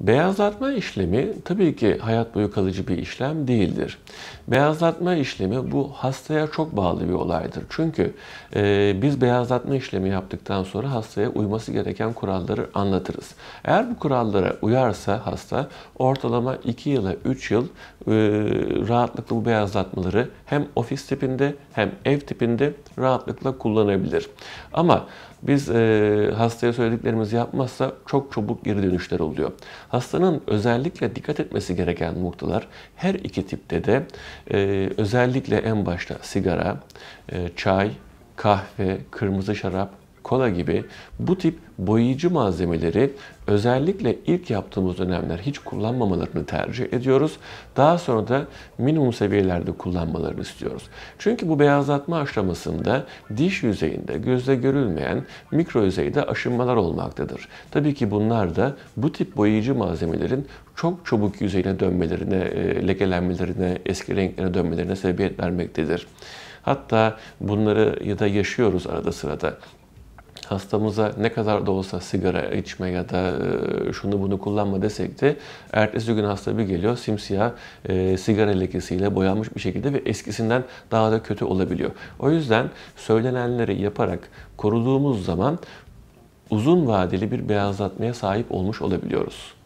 Beyazlatma işlemi tabii ki hayat boyu kalıcı bir işlem değildir. Beyazlatma işlemi bu hastaya çok bağlı bir olaydır. Çünkü e, biz beyazlatma işlemi yaptıktan sonra hastaya uyması gereken kuralları anlatırız. Eğer bu kurallara uyarsa hasta ortalama 2 yıla 3 yıl e, rahatlıkla bu beyazlatmaları hem ofis tipinde hem ev tipinde rahatlıkla kullanabilir. Ama biz e, hastaya söylediklerimizi yapmazsa çok çabuk geri dönüşler oluyor. Hastanın özellikle dikkat etmesi gereken noktalar her iki tipte de e, özellikle en başta sigara, e, çay, kahve, kırmızı şarap, kola gibi bu tip boyayıcı malzemeleri özellikle ilk yaptığımız dönemler hiç kullanmamalarını tercih ediyoruz. Daha sonra da minimum seviyelerde kullanmalarını istiyoruz. Çünkü bu beyazlatma aşamasında diş yüzeyinde gözle görülmeyen mikro yüzeyde aşınmalar olmaktadır. Tabii ki bunlar da bu tip boyayıcı malzemelerin çok çabuk yüzeyine dönmelerine, e, lekelenmelerine, eski renklerine dönmelerine sebebiyet vermektedir. Hatta bunları ya da yaşıyoruz arada sırada hastamıza ne kadar da olsa sigara içme ya da e, şunu bunu kullanma desek de ertesi gün hasta bir geliyor simsiyah e, sigara lekesiyle boyanmış bir şekilde ve eskisinden daha da kötü olabiliyor. O yüzden söylenenleri yaparak koruduğumuz zaman uzun vadeli bir beyazlatmaya sahip olmuş olabiliyoruz.